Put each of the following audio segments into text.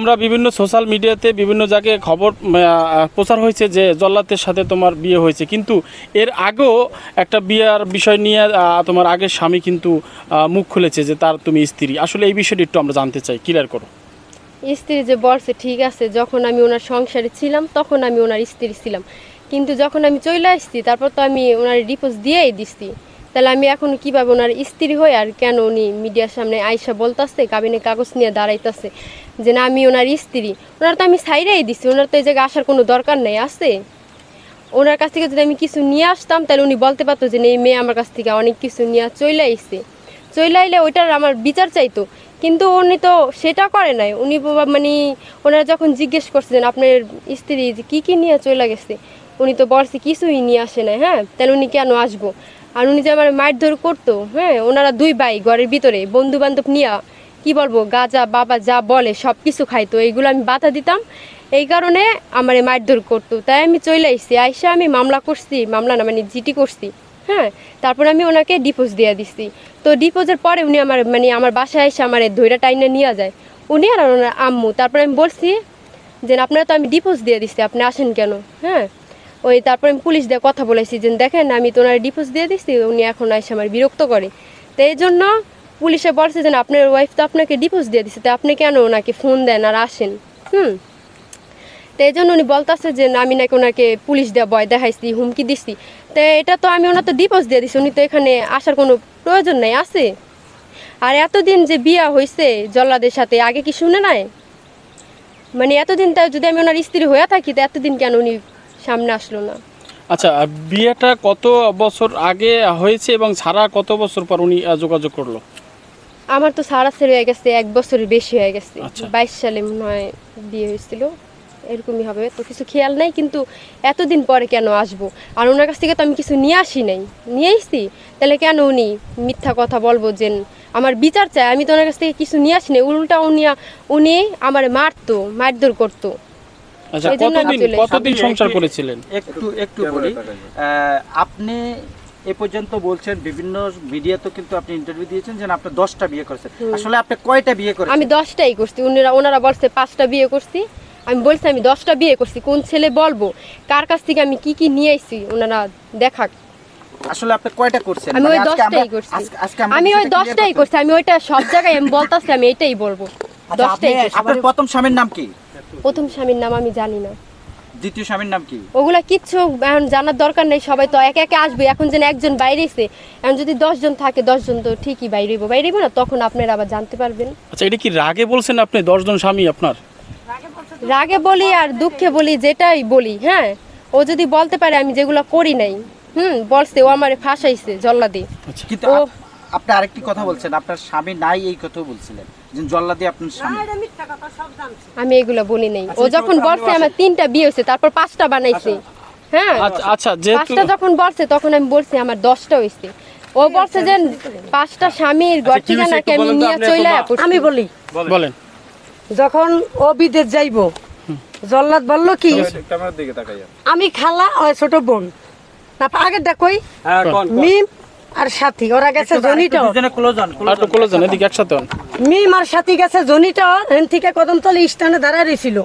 আমরা বিভিন্ন সোশ্যাল মিডিয়াতে বিভিন্ন জায়গায় খবর প্রচার হয়েছে যে জল্লাতের সাথে তোমার বিয়ে হয়েছে কিন্তু এর আগেও একটা বিয়ার বিষয় নিয়ে তোমার আগের স্বামী কিন্তু মুখ খুলেছে যে তার তুমি স্ত্রী আসলে এই বিষয়টি একটু আমরা জানতে চাই ক্লিয়ার করো স্ত্রী যে বলছে ঠিক আছে যখন আমি ওনার সংসারে ছিলাম তখন আমি ওনার স্ত্রী ছিলাম কিন্তু যখন আমি চলে আসছি তারপর তো আমি ওনার ডিপোজ দিয়েই দিচ্ছি তাহলে আমি এখন কীভাবে ওনার স্ত্রী হয়ে আর কেন উনি মিডিয়ার সামনে আইসা বলতাছে কাবিনে কাগজ নিয়ে দাঁড়াইতাছে যে না আমি ওনার স্ত্রী ওনার তো আমি সাইডাই দিছি ওনার তো এই জায়গায় আসার কোনো দরকার নেই আছে ওনার কাছ থেকে যদি আমি কিছু নিয়ে আসতাম তাহলে উনি বলতে পারতো যে এই মেয়ে আমার কাছ থেকে অনেক কিছু নিয়ে চলে আইসে চলে আইলে ওইটার আমার বিচার চাইতো কিন্তু উনি তো সেটা করে নাই উনি মানে ওনারা যখন জিজ্ঞেস করছেন আপনার স্ত্রী যে কী কী নিয়ে চলে গেছে উনি তো বলছে কিছুই নিয়ে আসে না হ্যাঁ তাহলে উনি কেন আসবো আর উনি যে আমার মারধর করতো হ্যাঁ ওনারা দুই ভাই ঘরের ভিতরে বন্ধু বান্ধব নিয়ে কি বলবো গাজা বাবা যা বলে সব কিছু খাইতো এইগুলো আমি বাধা দিতাম এই কারণে আমার মারধর করতো তাই আমি চলে আসছি আইসা আমি মামলা করছি মামলা না মানে জিটি করছি হ্যাঁ তারপর আমি ওনাকে ডিপোজ দিয়ে দিছি তো ডিপোজের পরে উনি আমার মানে আমার বাসায় এসে আমার ধৈরা টাইনে নিয়ে যায় উনি আর ওনার আম্মু তারপরে আমি বলছি যে আপনারা তো আমি ডিপোজ দিয়ে দিছি আপনি আসেন কেন হ্যাঁ ওই তারপরে আমি পুলিশ দিয়ে কথা বলেছি যে দেখেন আমি তো ওনার ডিপোজ দিয়ে দিচ্ছি উনি এখন এসে আমার বিরক্ত করে তো এই জন্য পুলিশে বলছে যে আপনার ওয়াইফ তো আপনাকে ডিপোজ দিয়ে দিচ্ছে তো আপনি কেন ওনাকে ফোন দেন আর আসেন হুম তো এই জন্য উনি বলতেছে যে আমি নাকি ওনাকে পুলিশ দেওয়া বয় দেখাইছি হুমকি দিছি তো এটা তো আমি ওনার তো ডিপোজ দিয়ে দিছি উনি তো এখানে আসার কোনো প্রয়োজন নাই আছে আর এতদিন যে বিয়া হয়েছে জল্লাদের সাথে আগে কি শুনে নাই মানে এতদিন তা যদি আমি ওনার স্ত্রী হয়ে থাকি তো এতদিন কেন উনি সামনে আসলো না আচ্ছা বিয়েটা কত বছর আগে হয়েছে এবং ছাড়া কত বছর পর উনি যোগাযোগ করলো আমার তো সারা সেরে হয়ে গেছে এক বছরের বেশি হয়ে গেছে আচ্ছা। বাইশ সালে মনে হয় বিয়ে হয়েছিল এরকমই হবে তো কিছু খেয়াল নাই কিন্তু এতদিন পরে কেন আসবো আর ওনার কাছ থেকে তো আমি কিছু নিয়ে আসি নাই নিয়ে আসছি তাহলে কেন উনি মিথ্যা কথা বলবো যে আমার বিচার চাই আমি তো ওনার কাছ থেকে কিছু নিয়ে আসি নাই উল্টা উনি উনি আমার মারতো মারধর করতো আমি বলছি আমি দশটা বিয়ে করছি কোন ছেলে বলবো কার কাছ থেকে আমি কি কি নিয়ে আসছি ওনারা দেখাক আসলে আপনি কয়টা করছেন আমি মানে ওই দশটাই করছি আমি ওই দশটাই করছি আমি ওইটা সব জায়গায় আমি বলতাছি আমি এটাই বলবো আচ্ছা, দশটাই আপনার প্রথম স্বামীর নাম কি প্রথম স্বামীর নাম আমি জানি না দ্বিতীয় স্বামীর নাম কি ওগুলা কিচ্ছু এখন জানার দরকার নেই সবাই তো একে একে আসবে এখন যেন একজন বাইরে এসে এখন যদি দশজন থাকে দশজন তো ঠিকই বাইরে বাইরে না তখন আপনারা আবার জানতে পারবেন আচ্ছা এটা কি রাগে বলছেন আপনি দশজন স্বামী আপনার রাগে বলি আর দুঃখে বলি যেটাই বলি হ্যাঁ ও যদি বলতে পারে আমি যেগুলো করি নাই হুম বলছে ও আমারে ফাঁসাইছে জল্লাদি আচ্ছা। ও আপনি আরেকটি কথা বলছেন আপনার স্বামী নাই এই কথা বলছিলেন আমি এগুলো বলি নাই আচ্ছা, ও যখন বলছে আমার তিনটা বিয়ে হয়েছে তারপর পাঁচটা বানাইছে আচ্ছা। হ্যাঁ আচ্ছা, আচ্ছা পাঁচটা যখন বলছে তখন আমি বলছি আমার দশটা হয়েছে ও বলছে যে পাঁচটা স্বামীর ঘর আমি নিয়ে চলে আমি বলি বলেন যখন ও বিদেশ যাইব জল্লাদ বললো কি আমি খালা ছোট বোন না আগে হ্যাঁ, কই মিম আর সাথী ওরা গেছে জনিটাও একটু ক্লোজ হন এদিকে একসাথে হন মিম আর সাথী গেছে জনিটাও রেন থেকে কদমতলি স্থানে দাঁড়ায় রইছিল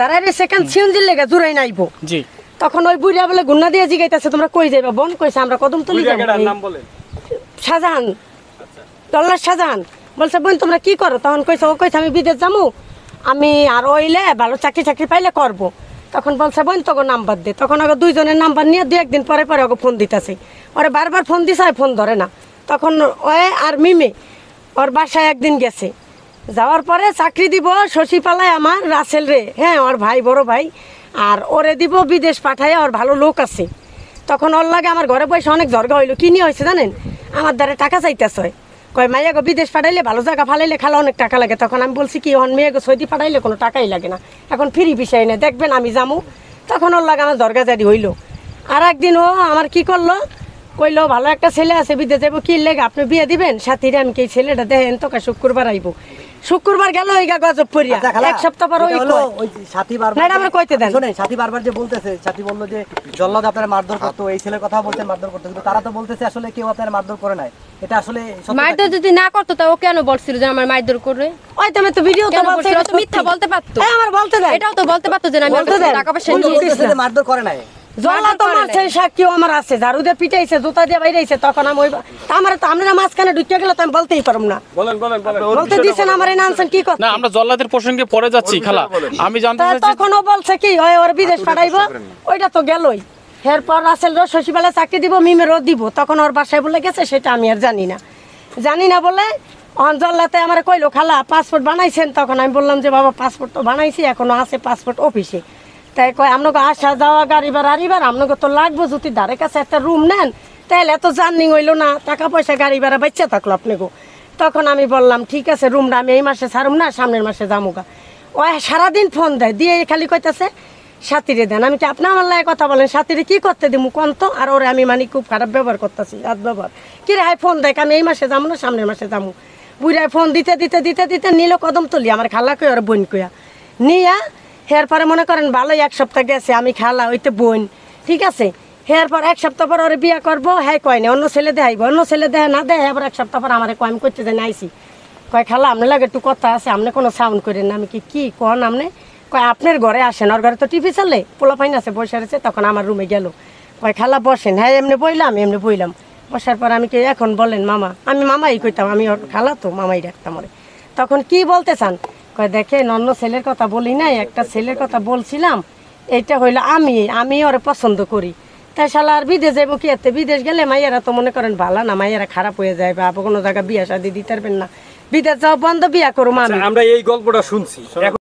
দাঁড়ায় রয়েছে কারণ সিএনজির লেগে জুড়াই নাইব জি তখন ওই বুড়িয়া বলে গুন্না দিয়ে জিগাইতেছে তোমরা কই যাইবা বোন কইছে আমরা কদমতলি যাবো শাহজাহান দল্লার শাহজাহান বলছে বোন তোমরা কি করো তখন কইছে ও কইছে আমি বিদেশ যাবো আমি আর ওইলে ভালো চাকরি চাকরি পাইলে করবো তখন বলছে বোন তোকে নাম্বার দে তখন ওকে দুইজনের নাম্বার নিয়ে দু একদিন পরে পরে ওকে ফোন দিতেছে ওরে বারবার ফোন দিছে ফোন ধরে না তখন ওয়ে আর মিমে ওর বাসায় একদিন গেছে যাওয়ার পরে চাকরি দিব শশীপালায় আমার রাসেল রে হ্যাঁ ওর ভাই বড় ভাই আর ওরে দিব বিদেশ পাঠায় ওর ভালো লোক আছে তখন ওর লাগে আমার ঘরে বসে অনেক ঝরগা হইলো কী নিয়ে হয়েছে জানেন আমার দ্বারা টাকা চাইতেছে কয় মাইয়া গো বিদেশ পাঠাইলে ভালো জায়গা ফালাইলে খালে অনেক টাকা লাগে তখন আমি বলছি কি অন মেয়ে গো পাঠাইলে কোনো টাকাই লাগে না এখন ফ্রি বিষয় না দেখবেন আমি যামু তখন ওর লাগে আমার দরগাজারি হইলো আর একদিন ও আমার কি করলো কইলো ভালো একটা ছেলে আছে বিদেশ যাবো কি লেগে আপনি বিয়ে দিবেন সাথীরে আমি কি ছেলেটা দেখেন তোকে শুক্রবার আইবো শুক্রবার গেল গজব পড়িয়া আচ্ছা, এক সপ্তাহ পর ওই ওই সাথী বারবার আমরা কইতে দেন শুনেন সাথী বারবার যে বলতেছে সাথী বলল যে জল্লাদ আপনারা মারধর করতে হ্যাঁ। এই ছেলের কথা বলতেন মারধর করতে কিন্তু তারা তো বলতেছে আসলে কেউ আপনারা মারধর করে নাই এটা আসলে মারধর যদি না করতো তা ও কেন বলছিল যে আমার মারধর করে ওই তুমি তো ভিডিও তো মিথ্যা বলতে পারতো আমার বলতে না এটাও তো বলতে পারতো যে আমি টাকা পয়সা নিয়ে মারধর করে নাই জলা চাকরি দিব মিমেরও দিব তখন ওর বাসায় বলে গেছে সেটা আমি আর জানি না জানি না বলে অঞ্চলাতে আমার কইলো খালা পাসপোর্ট বানাইছেন তখন আমি বললাম যে বাবা পাসপোর্ট তো বানাইছি এখনো আছে পাসপোর্ট অফিসে তাই কয় আপনাকে আসা যাওয়া গাড়ি ভাড়া আরিবার আপনাকে তো লাগবো যদি ধারে কাছে একটা রুম নেন তাহলে এত জার্নিং হইলো না টাকা পয়সা গাড়ি ভাড়া বাচ্চা থাকলো আপনাকে তখন আমি বললাম ঠিক আছে রুমটা আমি এই মাসে ছাড়ুম না সামনের মাসে গা ও সারাদিন ফোন দেয় দিয়ে খালি কইতাছে সাথীরে দেন আমি কি আপনার আমার লাগে কথা বলেন সাথীরে কি করতে দিমু কোন তো আর ওরে আমি মানে খুব খারাপ ব্যবহার করতেছি আজ ব্যবহার কি রে হাই ফোন দেখ আমি এই মাসে যাবো না সামনের মাসে যাবো বুড়ায় ফোন দিতে দিতে দিতে দিতে নিল কদম তুলি আমার খালা কয়ে আর বোন কইয়া নিয়া হেয়ার পরে মনে করেন ভালোই এক সপ্তাহ গেছে আমি খালা ওইতে বোন ঠিক আছে হেয়ার পর এক সপ্তাহ পর ওরে বিয়ে করবো হ্যাঁ কয় না অন্য ছেলে দেয় অন্য ছেলে দেয় না দেয় আবার এক সপ্তাহ পর আমার কয়েম আমি করতে যাই আইসি কয় খালা আপনার লাগে একটু কথা আছে আপনি কোনো সাউন্ড করেন না আমি কি কী কন আপনি কয় আপনার ঘরে আসেন ওর ঘরে তো টিভি চালে পোলা পাইন আছে বসে রয়েছে তখন আমার রুমে গেল কয় খালা বসেন হ্যাঁ এমনি বইলাম এমনি বইলাম বসার পর আমি কি এখন বলেন মামা আমি মামাই কইতাম আমি ওর খালা তো মামাই রাখতাম ওরে তখন কি বলতে চান দেখে অন্য ছেলের কথা বলি নাই একটা ছেলের কথা বলছিলাম এটা হইলো আমি আমি ওর পছন্দ করি তাই শালা আর বিদেশ যাইব কি এতে বিদেশ গেলে মাইয়ারা তো মনে করেন ভালো না মাইয়ারা খারাপ হয়ে যায় বা কোনো জায়গায় বিয়া শাদি দিতে পারবেন না বিদেশ যাওয়া বন্ধ বিয়া করো আচ্ছা, আমরা এই গল্পটা শুনছি